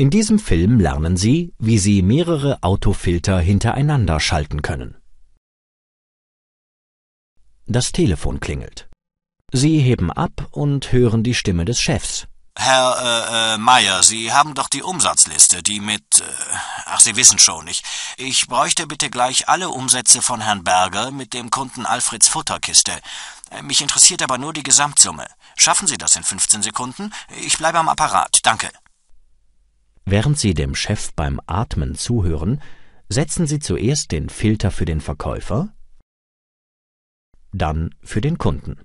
In diesem Film lernen Sie, wie Sie mehrere Autofilter hintereinander schalten können. Das Telefon klingelt. Sie heben ab und hören die Stimme des Chefs. Herr äh, äh, Meyer, Sie haben doch die Umsatzliste, die mit. Äh, ach, Sie wissen schon, ich, ich bräuchte bitte gleich alle Umsätze von Herrn Berger mit dem Kunden Alfreds Futterkiste. Äh, mich interessiert aber nur die Gesamtsumme. Schaffen Sie das in 15 Sekunden? Ich bleibe am Apparat. Danke. Während Sie dem Chef beim Atmen zuhören, setzen Sie zuerst den Filter für den Verkäufer, dann für den Kunden.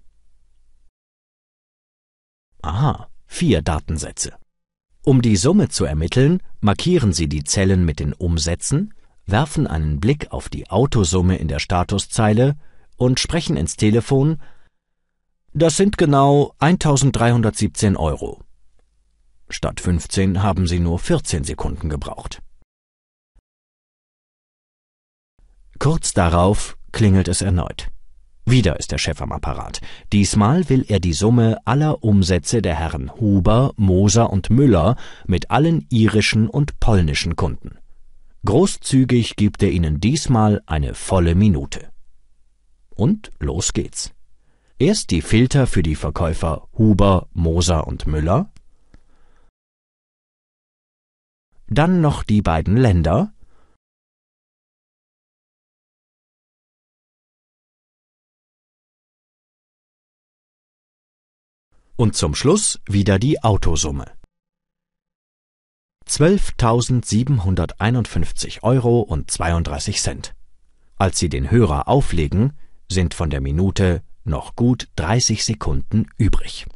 Aha, vier Datensätze. Um die Summe zu ermitteln, markieren Sie die Zellen mit den Umsätzen, werfen einen Blick auf die Autosumme in der Statuszeile und sprechen ins Telefon Das sind genau 1317 Euro. Statt 15 haben sie nur 14 Sekunden gebraucht. Kurz darauf klingelt es erneut. Wieder ist der Chef am Apparat. Diesmal will er die Summe aller Umsätze der Herren Huber, Moser und Müller mit allen irischen und polnischen Kunden. Großzügig gibt er ihnen diesmal eine volle Minute. Und los geht's. Erst die Filter für die Verkäufer Huber, Moser und Müller, Dann noch die beiden Länder und zum Schluss wieder die Autosumme. 12.751 Euro und 32 Cent. Als Sie den Hörer auflegen, sind von der Minute noch gut 30 Sekunden übrig